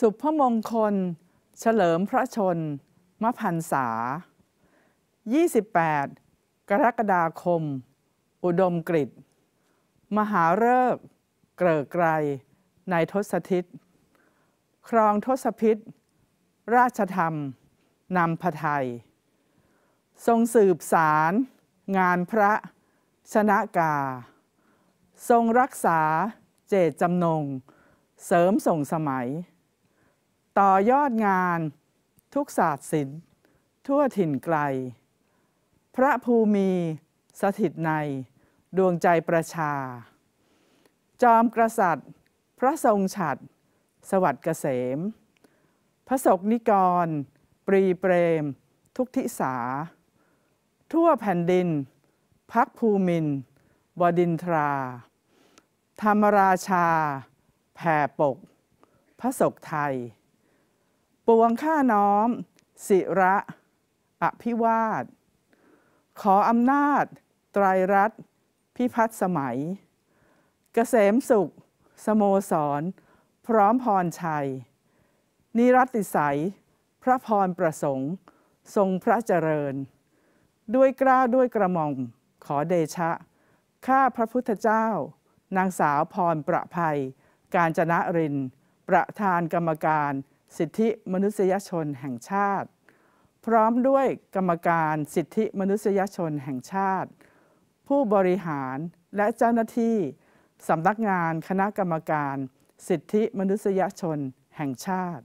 สุพมงคลเฉลิมพระชนมพันษา 28 กรกฎาคม อุดมกฤิมหาเริกเกลกไกรนายทศทิศครองทศพิษราชธรรม นำพไทย ทรงสืบสาร งานพระ ชนะกา ทรงรักษาเจตจำนง เสริมส่งสมัยต่อยอดงาน ทุกศาสตร์ศิลป์ทั่วถิ่นไกล พระภูมิสถิตใน ดวงใจประชา จอมกษัตริย์ พระทรงฉัดสวัสดิ์เกษม พระศกนิกร ปรีเปรม ทุกทิศาทั่วแผ่นดินพักภูมินบดินทรา ธรรมราชา แผ่ปก พระศกไทยปวงข้าน้อมสิระ อภิวาท ขออำนาจไตรรัตพิพัฒสมัย เกษมสุข สโมสร พร้อมพรชัยนิรัติสัย พระพรประสงค์ ทรงพระเจริญ ด้วยกล้าด้วยกระหม่อมขอเดชะข้าพระพุทธเจ้า นางสาวพรประภัยการจนะริน ประธานกรรมการสิทธิมนุษยชนแห่งชาติ พร้อมด้วยกรรมการสิทธิมนุษยชนแห่งชาติ ผู้บริหารและเจ้าหน้าที่สำนักงานคณะกรรมการ สิทธิมนุษยชนแห่งชาติ